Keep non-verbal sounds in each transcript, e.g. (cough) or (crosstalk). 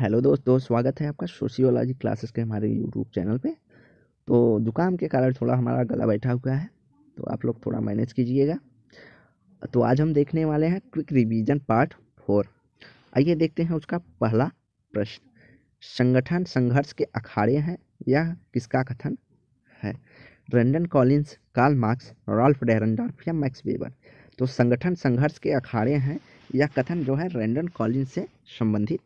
Hello दोस्तों स्वागत है आपका सोशियोलॉजी क्लासेस के हमारे यूट्यूब चैनल पे तो जुकाम के कारण थोड़ा हमारा गला बैठा हुआ है तो आप लोग थोड़ा मैनेज कीजिएगा तो आज हम देखने वाले हैं क्विक रिवीजन पार्ट फोर आइए देखते हैं उसका पहला प्रश्न संगठन संघर्ष के अखाड़े हैं यह किसका कथन है Randall Collins Karl Marx Ralf Dahrendorf या मैक्स वेबर तो संगठन संघर्ष के अखाड़े हैं यह कथन जो है रेंडन कॉलिन से संबंधित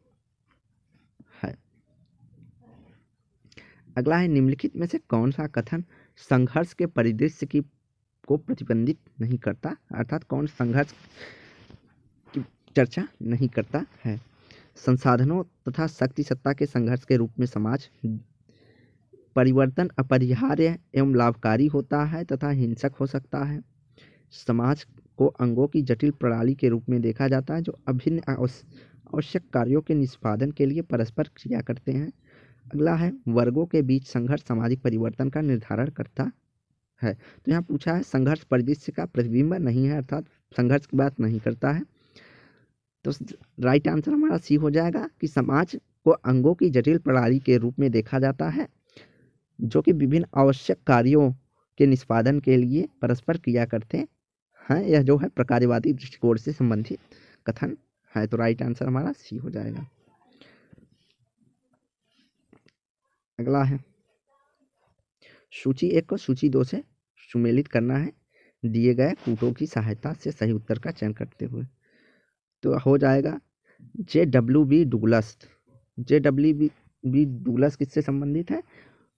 अगला है निम्नलिखित में से कौन सा कथन संघर्ष के परिदृश्य की को प्रतिबंधित नहीं करता अर्थात कौन संघर्ष की चर्चा नहीं करता है संसाधनों तथा शक्ति सत्ता के संघर्ष के रूप में समाज परिवर्तन अपरिहार्य एवं लाभकारी होता है तथा हिंसक हो सकता है समाज को अंगों की जटिल प्रणाली के रूप में देखा जाता है जो अभिन्न आवश्यक कार्यों के निष्पादन के लिए परस्पर क्रिया करते हैं अगला है वर्गों के बीच संघर्ष सामाजिक परिवर्तन का निर्धारण करता है तो यहाँ पूछा है संघर्ष परिदृश्य का प्रतिबिंब नहीं है अर्थात संघर्ष की बात नहीं करता है तो राइट आंसर हमारा सी हो जाएगा कि समाज को अंगों की जटिल प्रणाली के रूप में देखा जाता है जो कि विभिन्न आवश्यक कार्यों के निष्पादन के लिए परस्पर क्रिया करते हैं यह जो है प्रकार्यवादी दृष्टिकोण से संबंधित कथन है तो राइट आंसर हमारा सी हो जाएगा अगला है सूची एक को सूची दो से सुमेलित करना है दिए गए कूटों की सहायता से सही उत्तर का चयन करते हुए तो हो जाएगा J W B Douglas J W B B Douglas किससे संबंधित है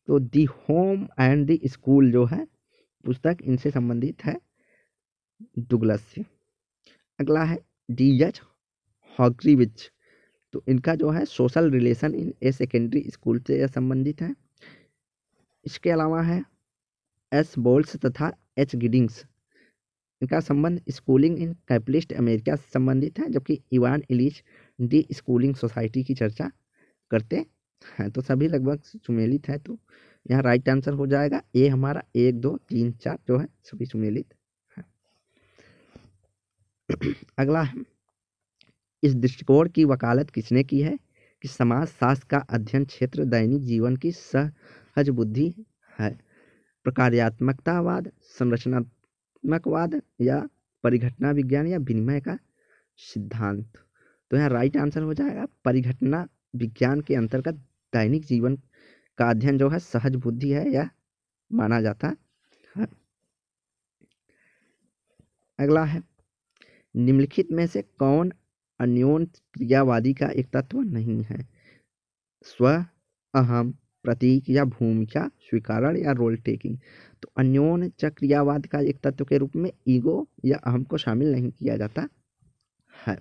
तो the home and the school जो है पुस्तक इनसे संबंधित है डुगलस से अगला है डी एच हॉकरीविच तो इनका जो है social relation in a secondary school से संबंधित है इसके अलावा है एस बोल्स तथा एच गिडिंग्स इनका संबंध स्कूलिंग इन कैपलिस्ट अमेरिका से संबंधित है जबकि Ivan Illich deschooling society की चर्चा करते हैं तो सभी लगभग सुमेलित है तो यहाँ राइट आंसर हो जाएगा ए हमारा एक दो तीन चार जो है सभी सुमेलित है (clears throat) अगला है इस दृष्टिकोण की वकालत किसने की है कि समाज शास्त्र का अध्ययन क्षेत्र दैनिक जीवन की सहज बुद्धि है प्रकार्यात्मकतावाद संरचनात्मकवाद या परिघटना विज्ञान या विनिमय का सिद्धांत तो यहाँ राइट आंसर हो जाएगा परिघटना विज्ञान के अंतर्गत दैनिक जीवन का अध्ययन जो है सहज बुद्धि है या माना जाता है अगला है निम्नलिखित में से कौन अन्योन क्रियावादी का एक तत्व नहीं है स्व अहम प्रतीक या भूमिका स्वीकारण या रोल टेकिंग तो अन्योन चक्रियावाद का एक तत्व के रूप में ईगो या अहम को शामिल नहीं किया जाता है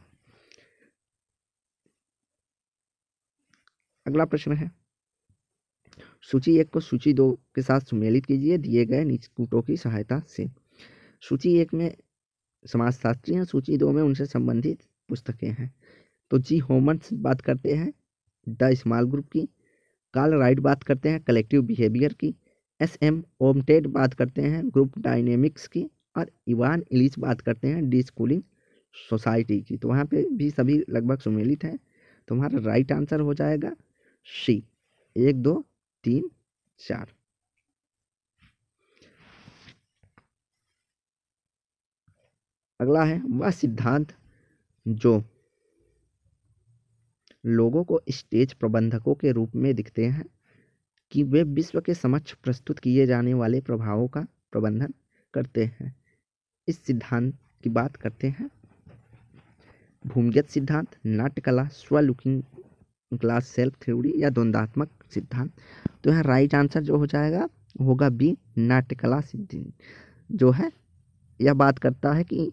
अगला प्रश्न है सूची एक को सूची दो के साथ सुमेलित कीजिए दिए गए निचकूटों की सहायता से सूची एक में समाजशास्त्री हैं सूची दो में उनसे संबंधित पुस्तकें हैं तो जी होमर्स बात करते हैं द स्मॉल ग्रुप की कार्ल राइट बात करते हैं कलेक्टिव बिहेवियर की एस एम ओमटेड बात करते हैं ग्रुप डायनेमिक्स की और इवान इलिच बात करते हैं डी स्कूलिंग सोसाइटी की तो वहाँ पे भी सभी लगभग सुमेलित हैं तो हमारा राइट आंसर हो जाएगा सी एक दो तीन चार अगला है वह सिद्धांत जो लोगों को स्टेज प्रबंधकों के रूप में दिखते हैं कि वे विश्व के समक्ष प्रस्तुत किए जाने वाले प्रभावों का प्रबंधन करते हैं इस सिद्धांत की बात करते हैं भूमिगत सिद्धांत नाट्यकला स्व लुकिंग क्लास सेल्फ थ्योरी या द्वंदात्मक सिद्धांत तो यहाँ राइट आंसर जो हो जाएगा होगा बी नाट्यकला सिद्धांत जो है यह बात करता है कि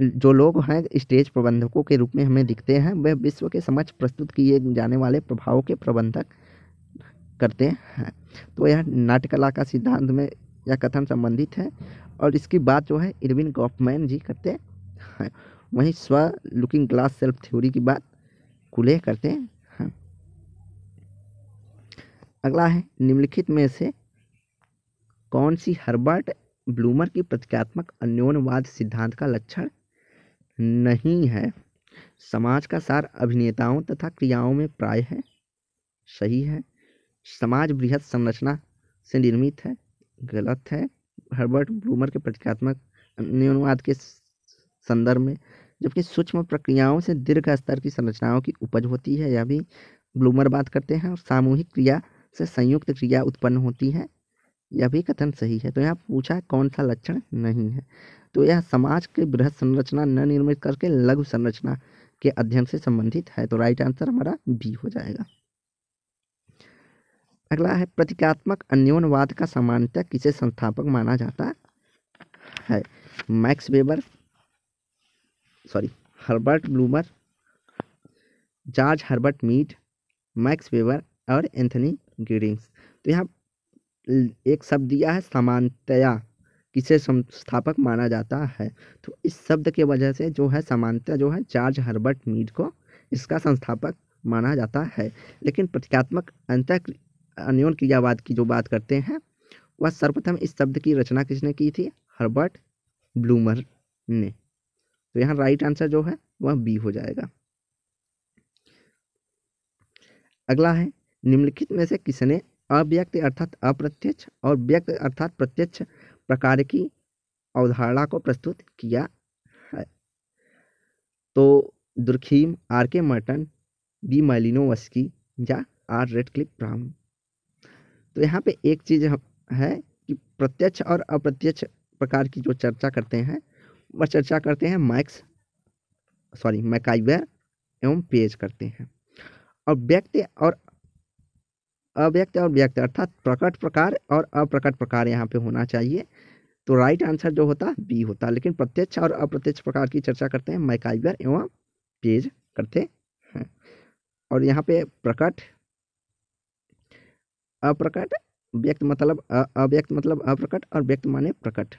जो लोग हैं स्टेज प्रबंधकों के रूप में हमें दिखते हैं वे विश्व के समक्ष प्रस्तुत किए जाने वाले प्रभावों के प्रबंधक करते हैं तो यह नाट्यकला का सिद्धांत में यह कथन संबंधित है और इसकी बात जो है इरविन गॉफमैन जी करते हैं वहीं स्व लुकिंग ग्लास सेल्फ थ्योरी की बात कुले करते हैं अगला है निम्नलिखित में से कौन सी हर्बर्ट ब्लूमर की प्रतीकात्मक अन्योनवाद सिद्धांत का लक्षण नहीं है समाज का सार अभिनेताओं तथा क्रियाओं में प्राय है सही है समाज बृहद संरचना से निर्मित है गलत है हर्बर्ट ब्लूमर के प्रतीकात्मक अनुवाद के संदर्भ में जबकि सूक्ष्म प्रक्रियाओं से दीर्घ स्तर की संरचनाओं की उपज होती है यह भी ब्लूमर बात करते हैं और सामूहिक क्रिया से संयुक्त क्रिया उत्पन्न होती है यह भी कथन सही है तो यहाँ पूछा कौन सा लक्षण नहीं है तो यह समाज के बृहद संरचना न निर्मित करके लघु संरचना के अध्ययन से संबंधित है तो राइट आंसर हमारा बी हो जाएगा अगला है प्रतीकात्मक अन्योनवाद का सामान्यतः किसे संस्थापक माना जाता है Max Weber sorry Herbert Blumer George Herbert Mead Max Weber और एंथनी गिडिंग्स तो यहाँ एक शब्द दिया है सामान्यतया किसे संस्थापक माना जाता है तो इस शब्द के वजह से जो है सामान्यतः जो है जॉर्ज हर्बर्ट मीड को इसका संस्थापक माना जाता है लेकिन प्रतीकात्मक अंत अन्योन क्रियावाद की जो बात करते हैं वह सर्वप्रथम इस शब्द की रचना किसने की थी हर्बर्ट ब्लूमर ने तो यहाँ राइट आंसर जो है वह बी हो जाएगा अगला है निम्नलिखित में से किसने अव्यक्त अर्थात अप्रत्यक्ष और व्यक्त अर्थात प्रत्यक्ष प्रकार की अवधारणा को प्रस्तुत किया है तो Durkheim R K Merton B Malinowski या आर रेड क्लिप ब्राउन तो यहाँ पे एक चीज़ है कि प्रत्यक्ष और अप्रत्यक्ष प्रकार की जो चर्चा करते हैं वह चर्चा करते हैं मैक्स सॉरी मैकाइवर एवं पेज करते हैं और व्यक्ति और अव्यक्त और व्यक्त अर्थात प्रकट प्रकार और अप्रकट प्रकार यहाँ पे होना चाहिए तो राइट आंसर जो होता बी होता लेकिन प्रत्यक्ष और अप्रत्यक्ष प्रकार की चर्चा करते हैं मैकाइवर एवं पेज करते हैं और यहाँ पे प्रकट अप्रकट व्यक्त मतलब अव्यक्त मतलब अप्रकट और व्यक्त माने प्रकट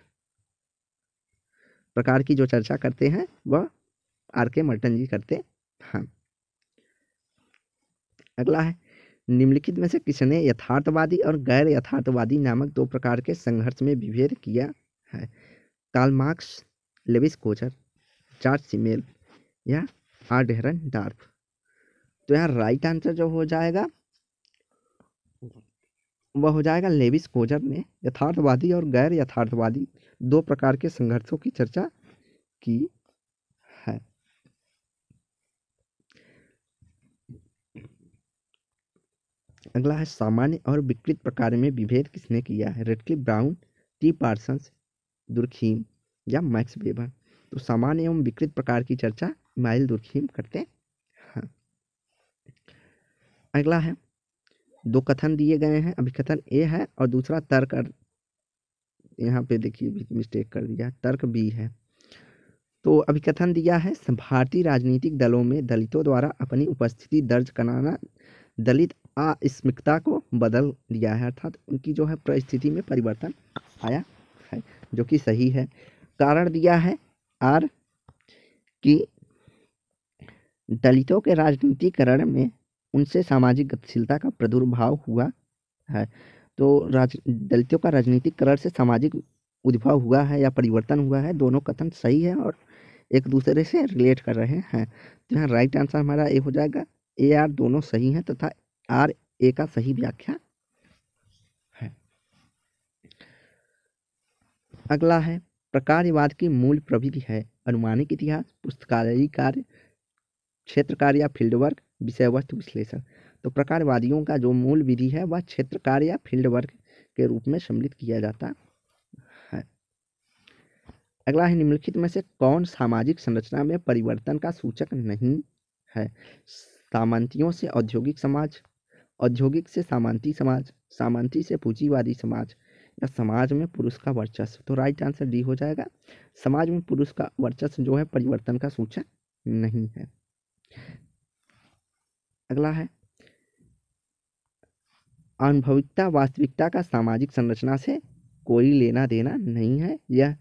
प्रकार की जो चर्चा करते हैं वह आर के मल्टन जी करते हैं हाँ। अगला है निम्नलिखित में से किसने यथार्थवादी और गैर यथार्थवादी नामक दो प्रकार के संघर्ष में विभेद किया है Karl Marx Lewis Coser George Simmel या आर डार्फ तो यहाँ राइट आंसर जो हो जाएगा वह हो जाएगा लेविस कोजर ने यथार्थवादी और गैर यथार्थवादी दो प्रकार के संघर्षों की चर्चा की है अगला है सामान्य और विकृत प्रकार में विभेद किसने किया है Radcliffe Brown T Parsons Durkheim या मैक्स वेबर तो सामान्य एवं विकृत प्रकार की चर्चा माइल दुर्खीम करते हैं हाँ। अगला है दो कथन दिए गए हैं अभी कथन ए है और दूसरा तर्क यहाँ पे देखिए मिस्टेक कर दिया तर्क बी है तो अभी कथन दिया है भारतीय राजनीतिक दलों में दलितों द्वारा अपनी उपस्थिति दर्ज कराना दलित अस्मिकता को बदल दिया है अर्थात उनकी जो है परिस्थिति में परिवर्तन आया है जो कि सही है कारण दिया है आर कि दलितों के राजनीतिकरण में उनसे सामाजिक गतिशीलता का प्रादुर्भाव हुआ है तो राज दलितों का राजनीतिकरण से सामाजिक उद्भव हुआ है या परिवर्तन हुआ है दोनों कथन सही है और एक दूसरे से रिलेट कर रहे हैं तो यहाँ राइट आंसर हमारा ए हो जाएगा ए आर दोनों सही हैं तथा आर ए का सही व्याख्या है अगला है प्रकारवाद की मूल प्रविधि है अनुमानिक इतिहास पुस्तकालय कार्य क्षेत्र कार्य या फील्ड वर्क विषय वस्तु विश्लेषण तो प्रकारवादियों का जो मूल विधि है वह क्षेत्र कार्य या फील्ड वर्क के रूप में सम्मिलित किया जाता है अगला है निम्नलिखित में से कौन सामाजिक संरचना में परिवर्तन का सूचक नहीं है सामंतियों से औद्योगिक समाज औद्योगिक से सामंती समाज सामंती से पूंजीवादी समाज या समाज में पुरुष का वर्चस्व तो राइट आंसर डी हो जाएगा समाज में पुरुष का वर्चस्व जो है परिवर्तन का सूचक नहीं है अगला है अनुभविकता वास्तविकता का सामाजिक संरचना से कोई लेना देना नहीं है यह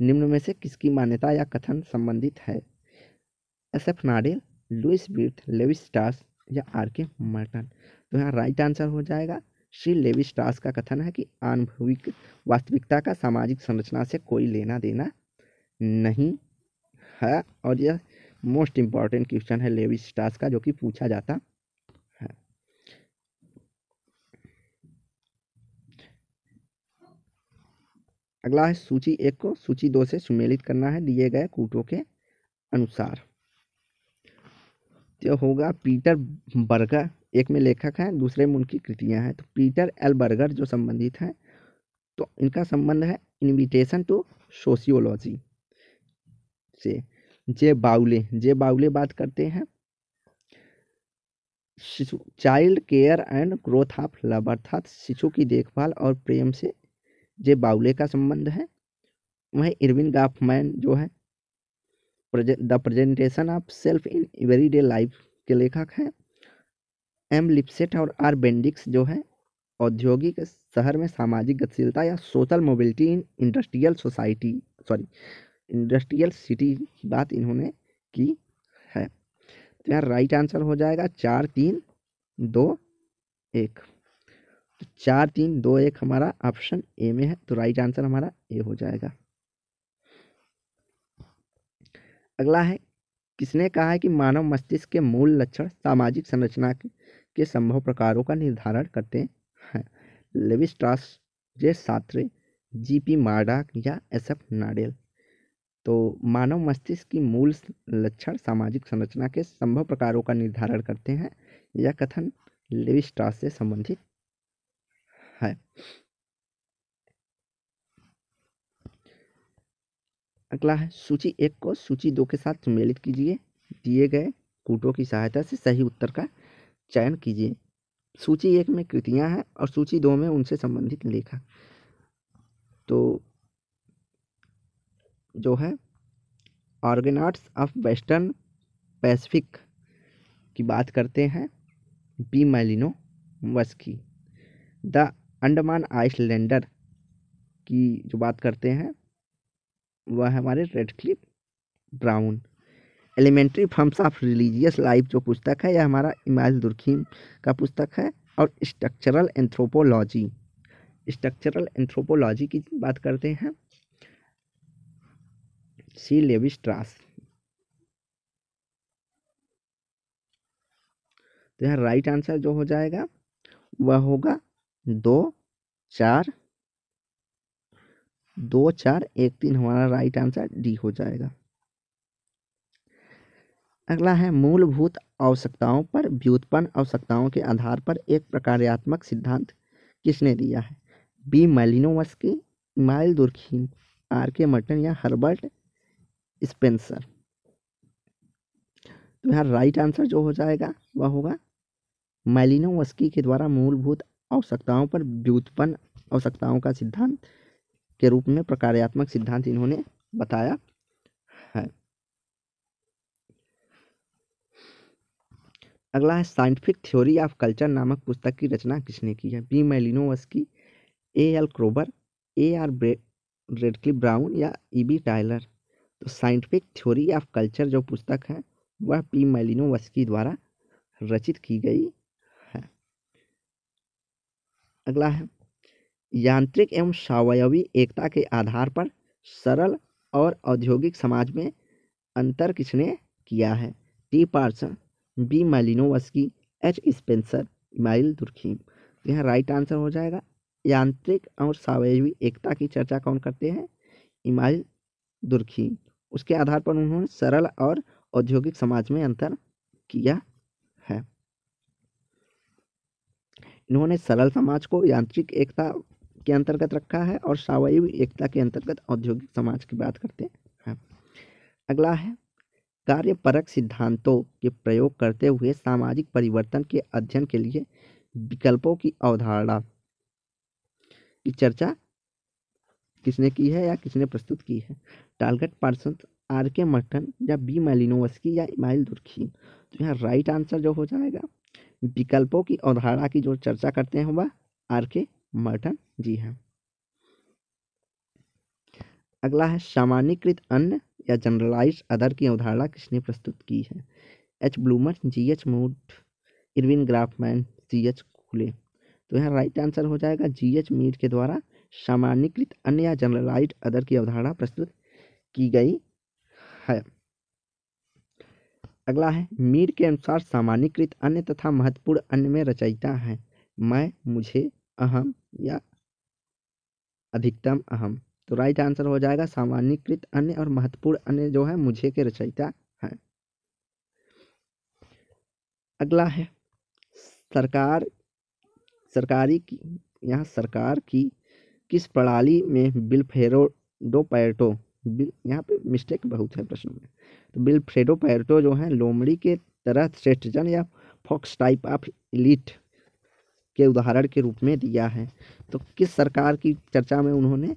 निम्न में से किसकी मान्यता या कथन संबंधित है S F Nadel Louis Wirth Levi Strauss या आर के मर्टन तो यहाँ राइट आंसर हो जाएगा श्री लेविस स्ट्रास का कथन है कि आनुभविक वास्तविकता का सामाजिक संरचना से कोई लेना देना नहीं है और यह मोस्ट इम्पॉर्टेंट क्वेश्चन है लेविस स्ट्रास का जो कि पूछा जाता है अगला है सूची एक को सूची दो से सुमेलित करना है दिए गए कूटों के अनुसार तो होगा पीटर बर्गर एक में लेखक हैं दूसरे में उनकी कृतियाँ हैं तो पीटर एलबर्गर जो संबंधित हैं तो इनका संबंध है इन्विटेशन टू सोशियोलॉजी से जे बाउले जे बाउले बात करते हैं शिशु child care and growth of love अर्थात शिशु की देखभाल और प्रेम से जे बाउले का संबंध है वहीं इरविन गाफमैन जो है the presentation of self in everyday life के लेखक हैं एम लिपसेट और आर बेंडिक्स जो है औद्योगिक शहर में सामाजिक गतिशीलता या social mobility in industrial society sorry industrial city की बात इन्होंने की है तो यहाँ राइट आंसर हो जाएगा चार तीन दो एक तो चार तीन दो एक हमारा ऑप्शन ए में है तो राइट आंसर हमारा ए हो जाएगा अगला है किसने कहा है कि मानव मस्तिष्क के मूल लक्षण सामाजिक संरचना के के संभव प्रकारों का निर्धारण करते हैं लेविस्ट्रास जे सात्र जी पी मार्डा या एस एफ नाडेल तो मानव मस्तिष्क की मूल लक्षण सामाजिक संरचना के संभव प्रकारों का निर्धारण करते हैं यह कथन लेविस्ट्रास से संबंधित है अगला है सूची एक को सूची दो के साथ सम्मिलित कीजिए दिए गए कूटों की सहायता से सही उत्तर का चयन कीजिए सूची एक में कृतियाँ हैं और सूची दो में उनसे संबंधित लेखक तो जो है ऑर्गेनाट्स ऑफ वेस्टर्न पैसिफिक की बात करते हैं B Malinowski the Andaman islander की जो बात करते हैं वह हमारे Radcliffe Brown elementary forms of religious life जो पुस्तक है यह हमारा इमाज दुर्खीम का पुस्तक है और स्ट्रक्चरल एंथ्रोपोलॉजी स्ट्रक्चरल एंथ्रोपोलॉजी की बात करते हैं सी लेविस्ट्रास तो यहाँ राइट आंसर जो हो जाएगा वह होगा दो चार दो चार एक तीन हमारा राइट आंसर डी हो जाएगा अगला है मूलभूत आवश्यकताओं पर व्युत्पन्न आवश्यकताओं के आधार पर एक प्रकार्यात्मक सिद्धांत किसने दिया है B Malinowski Emile Durkheim R K Merton या हर्बर्ट स्पेंसर तो यहाँ राइट आंसर जो हो जाएगा वह होगा मैलिनोवस्की के द्वारा मूलभूत आवश्यकताओं पर व्युत्पन्न आवश्यकताओं का सिद्धांत के रूप में प्रकार्यात्मक सिद्धांत इन्होंने बताया अगला है साइंटिफिक थ्योरी ऑफ कल्चर नामक पुस्तक की रचना किसने की है B Malinowski A L Kroeber A R Radcliffe Brown या ई बी टाइलर तो साइंटिफिक थ्योरी ऑफ कल्चर जो पुस्तक है वह पी मैलिनोवस्की द्वारा रचित की गई है अगला है यांत्रिक एवं सवयवी एकता के आधार पर सरल और औद्योगिक समाज में अंतर किसने किया है T Parson B Malinowski H Spencer Emile Durkheim तो यहाँ राइट आंसर हो जाएगा यांत्रिक और सावयवी एकता की चर्चा कौन करते हैं इमाइल दुर्खीम उसके आधार पर उन्होंने सरल और औद्योगिक समाज में अंतर किया है इन्होंने सरल समाज को यांत्रिक एकता के अंतर्गत रखा है और सावयवी एकता के अंतर्गत औद्योगिक समाज की बात करते हैं अगला है कार्यपरक सिद्धांतों के प्रयोग करते हुए सामाजिक परिवर्तन के अध्ययन के लिए विकल्पों की अवधारणा की चर्चा किसने की है या किसने प्रस्तुत की है टारगेट पर्सन आर के मटन या बी मैलिनोवस्की या इमाइल दुर्खी तो यहाँ राइट आंसर जो हो जाएगा विकल्पों की अवधारणा की जो चर्चा करते हैं वह आर के मर्टन जी हैं अगला है सामान्यकृत अन्य या जनरलाइज अदर की अवधारणा किसने प्रस्तुत की है H Blumer G H Mead Erving Goffman C H Cooley तो यहाँ राइट आंसर हो जाएगा जी एच मीड के द्वारा सामान्यकृत अन्य या जनरलाइज अदर की अवधारणा प्रस्तुत की गई है अगला है मीर के अनुसार सामान्यकृत अन्य तथा महत्वपूर्ण अन्य में रचयिता है मैं मुझे अहम या अधिकतम अहम तो राइट आंसर हो जाएगा सामान्यकृत अन्य और महत्वपूर्ण अन्य जो है मुझे के रचयिता है अगला है सरकार सरकारी की यहाँ सरकार की किस प्रणाली में फेरो डो पैरटो बिल यहाँ पे मिस्टेक बहुत है प्रश्न में तो फेडो पैरटो जो है लोमड़ी के तरह श्रेष्ठजन या फॉक्स टाइप ऑफ इलीट के उदाहरण के रूप में दिया है तो किस सरकार की चर्चा में उन्होंने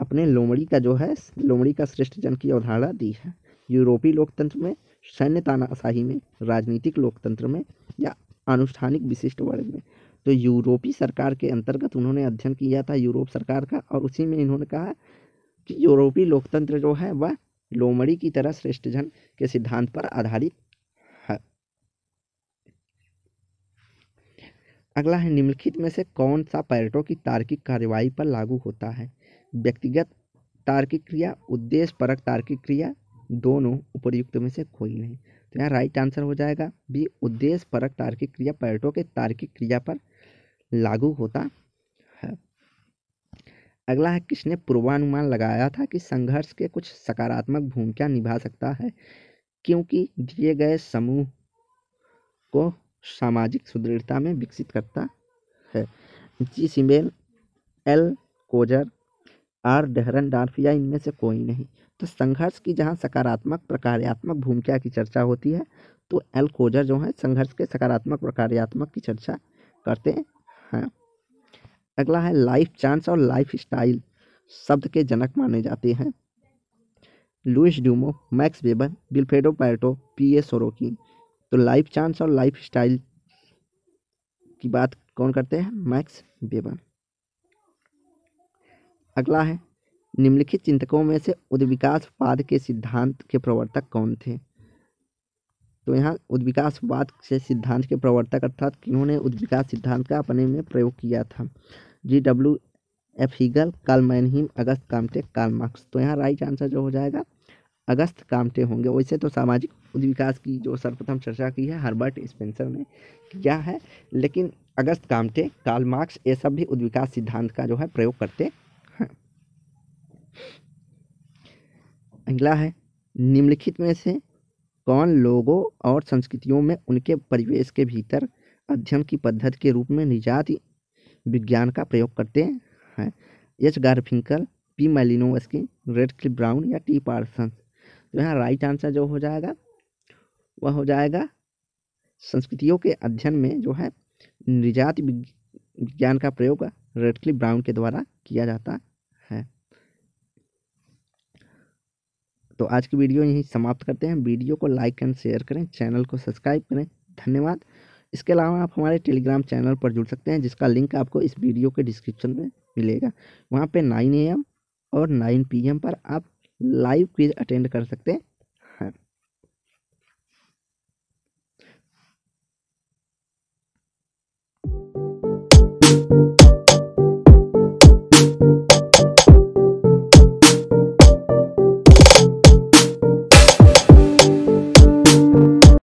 अपने लोमड़ी का जो है लोमड़ी का श्रेष्ठ जन की अवधारणा दी है यूरोपीय लोकतंत्र में सैन्य तानाशाही में राजनीतिक लोकतंत्र में या अनुष्ठानिक विशिष्ट वर्ग में तो यूरोपीय सरकार के अंतर्गत उन्होंने अध्ययन किया था यूरोप सरकार का और उसी में इन्होंने कहा कि यूरोपीय लोकतंत्र जो है वह लोमड़ी की तरह श्रेष्ठ जन के सिद्धांत पर आधारित है अगला है निम्नलिखित में से कौन सा पर्यटों की तार्किक कार्यवाही पर लागू होता है व्यक्तिगत तार्किक क्रिया उद्देश्य परक तार्किक क्रिया दोनों उपरयुक्त में से कोई नहीं तो यहाँ राइट आंसर हो जाएगा बी उद्देश्य परक तार्किक क्रिया पर्यटकों के तार्किक क्रिया पर लागू होता है अगला है किसने पूर्वानुमान लगाया था कि संघर्ष के कुछ सकारात्मक भूमिका निभा सकता है क्योंकि दिए गए समूह को सामाजिक सुदृढ़ता में विकसित करता है G Simmel L Coser R Dahrendorf या इनमें से कोई नहीं तो संघर्ष की जहाँ सकारात्मक प्रकार्यात्मक भूमिका की चर्चा होती है तो एल कोजर जो है संघर्ष के सकारात्मक प्रकार्यात्मक की चर्चा करते हैं अगला है लाइफ चांस और लाइफ स्टाइल शब्द के जनक माने जाते हैं Louis Dumont Max Weber Vilfredo Pareto P A Sorokin तो लाइफ चांस और लाइफ स्टाइल की बात कौन करते हैं मैक्स वेबर अगला है निम्नलिखित चिंतकों में से उद्विकासवाद के सिद्धांत के प्रवर्तक कौन थे तो यहाँ उद्विकासवाद से सिद्धांत के प्रवर्तक अर्थात किन्होंने उद्विकास सिद्धांत का अपने में प्रयोग किया था G W F Hegel Karl Mannheim Auguste Comte Karl Marx तो यहाँ राइट आंसर जो हो जाएगा अगस्त कामटे होंगे वैसे तो सामाजिक उद्विकास की जो सर्वप्रथम चर्चा की है हर्बर्ट स्पेंसर ने किया है लेकिन अगस्त कामटे कार्ल मार्क्स ये सब भी उद्विकास सिद्धांत का जो है प्रयोग करते अगला है निम्नलिखित में से कौन लोगों और संस्कृतियों में उनके परिवेश के भीतर अध्ययन की पद्धति के रूप में निजात विज्ञान का प्रयोग करते हैं H Garfinkel P Malinowski Radcliffe Brown या टी पार्सन तो यहाँ राइट आंसर जो हो जाएगा वह हो जाएगा संस्कृतियों के अध्ययन में जो है निजात विज्ञान का प्रयोग रेडक्लिप ब्राउन के द्वारा किया जाता तो आज की वीडियो यहीं समाप्त करते हैं वीडियो को लाइक एंड शेयर करें चैनल को सब्सक्राइब करें धन्यवाद इसके अलावा आप हमारे टेलीग्राम चैनल पर जुड़ सकते हैं जिसका लिंक आपको इस वीडियो के डिस्क्रिप्शन में मिलेगा वहाँ पे नाइन ए और नाइन पी पर आप लाइव क्विज अटेंड कर सकते हैं